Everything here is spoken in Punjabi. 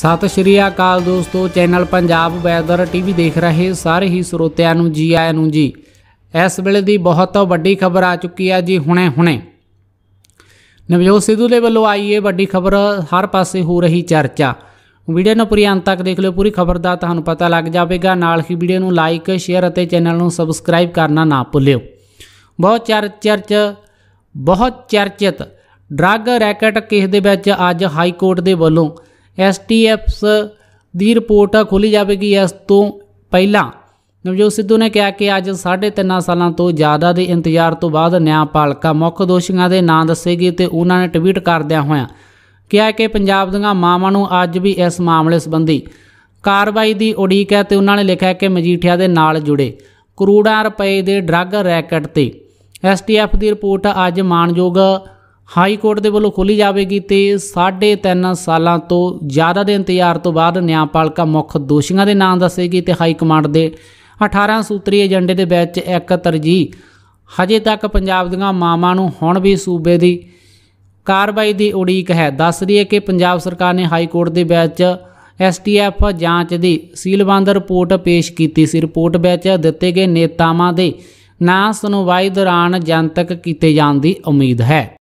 ਸਤਿ ਸ਼੍ਰੀ ਅਕਾਲ ਦੋਸਤੋ ਚੈਨਲ ਪੰਜਾਬ ਵੈਦਰ ਟੀਵੀ ਦੇਖ ਰਹੇ ਸਾਰੇ ਹੀ ਸਰੋਤਿਆਂ ਨੂੰ ਜੀ ਆਇਆਂ ਨੂੰ ਜੀ ਇਸ ਵੇਲੇ ਦੀ ਬਹੁਤ ਵੱਡੀ ਖਬਰ ਆ ਚੁੱਕੀ ਆ ਜੀ ਹੁਣੇ ਹੁਣੇ ਨਵਜੋਤ ਸਿੱਧੂ ਦੇ ਵੱਲੋਂ ਆਈ ਇਹ ਵੱਡੀ ਖਬਰ ਹਰ ਪਾਸੇ ਹੋ ਰਹੀ ਚਰਚਾ ਵੀਡੀਓ ਨੂੰ ਪੂਰੀ ਅੰਤ ਤੱਕ ਦੇਖ ਲਿਓ ਪੂਰੀ ਖਬਰ ਦਾ ਤੁਹਾਨੂੰ ਪਤਾ ਲੱਗ ਜਾਵੇਗਾ ਨਾਲ ਹੀ ਵੀਡੀਓ ਨੂੰ ਲਾਈਕ ਸ਼ੇਅਰ ਅਤੇ ਚੈਨਲ ਨੂੰ ਸਬਸਕ੍ਰਾਈਬ ਕਰਨਾ ਨਾ ਭੁੱਲਿਓ ਬਹੁਤ ਚਰਚ ਬਹੁਤ ਚਰਚਿਤ ਡਰੱਗ ਰੈਕਟ ਕੇਸ ਦੇ ਵਿੱਚ ਅੱਜ ਹਾਈ ਕੋਰਟ ਦੇ ਵੱਲੋਂ ਐਸਟੀਐਫਸ ਦੀ ਰਿਪੋਰਟ ਖੋਲੀ ਜਾਵੇਗੀ ਇਸ ਤੋਂ ਪਹਿਲਾਂ ਨਵਜੋਤ ਸਿੱਧੂ ਨੇ ਕਿਹਾ ਕਿ ਅੱਜ 3.5 ਸਾਲਾਂ ਤੋਂ ਜ਼ਿਆਦਾ ਦੇ ਇੰਤਜ਼ਾਰ ਤੋਂ ਬਾਅਦ ਨਿਆਂਪਾਲਕਾ ਮੁੱਖ ਦੋਸ਼ੀਆਂ ਦੇ ਨਾਂ ਦੱਸੇਗੀ ਤੇ ਉਹਨਾਂ ਨੇ ਟਵੀਟ ਕਰਦਿਆਂ ਹੋਇਆਂ ਕਿਹਾ ਕਿ ਪੰਜਾਬ ਦੀਆਂ ਮਾਵਾਂ ਨੂੰ ਅੱਜ ਵੀ ਇਸ ਮਾਮਲੇ ਸੰਬੰਧੀ ਕਾਰਵਾਈ ਦੀ ਉਡੀਕ ਹੈ ਤੇ ਉਹਨਾਂ ਨੇ ਲਿਖਿਆ ਕਿ ਮਜੀਠੀਆ ਦੇ ਨਾਲ ਜੁੜੇ ਕਰੋੜਾਂ ਰੁਪਏ ਦੇ ਡਰੱਗ ਰੈਕਟ ਤੇ ਐਸਟੀਐਫ ਦੀ ਰਿਪੋਰਟ ਅੱਜ ਮਾਨਯੋਗ ਹਾਈ ਕੋਰਟ ਦੇ ਵੱਲੋਂ ਖੋਲੀ ਜਾਵੇਗੀ ਤੇ 3.5 ਸਾਲਾਂ ਤੋਂ ਜ਼ਿਆਦਾ ਦੇ ਇੰਤਜ਼ਾਰ ਤੋਂ ਬਾਅਦ ਨਿਆਂਪਾਲਿਕਾ ਮੁੱਖ ਦੋਸ਼ੀਆਂ ਦੇ ਨਾਮ ਦੱਸੇਗੀ ਤੇ ਹਾਈ ਕਮਾਂਡ ਦੇ 18 ਸੂਤਰੀ ਏਜੰਡੇ ਦੇ ਵਿੱਚ ਇੱਕ ਤਰਜੀਹ ਹਜੇ ਤੱਕ ਪੰਜਾਬ ਦੀਆਂ ਮਾਵਾਂ ਨੂੰ ਹੁਣ ਵੀ ਸੂਬੇ ਦੀ ਕਾਰਵਾਈ ਦੀ ਉਡੀਕ ਹੈ ਦੱਸ ਰਹੀ ਹੈ ਕਿ ਪੰਜਾਬ ਸਰਕਾਰ ਨੇ ਹਾਈ ਕੋਰਟ ਦੇ ਵਿੱਚ ਐਸਟੀਐਫ ਜਾਂਚ ਦੀ ਸੀਲਬੰਦ ਰਿਪੋਰਟ ਪੇਸ਼ ਕੀਤੀ ਸੀ ਰਿਪੋਰਟ ਵਿੱਚ ਦਿੱਤੇ ਗਏ ਨੇਤਾਵਾਂ ਦੇ ਨਾਂ ਸੁਣਵਾਈ ਦੌਰਾਨ ਜਨਤਕ ਕੀਤੇ ਜਾਣ ਦੀ ਉਮੀਦ ਹੈ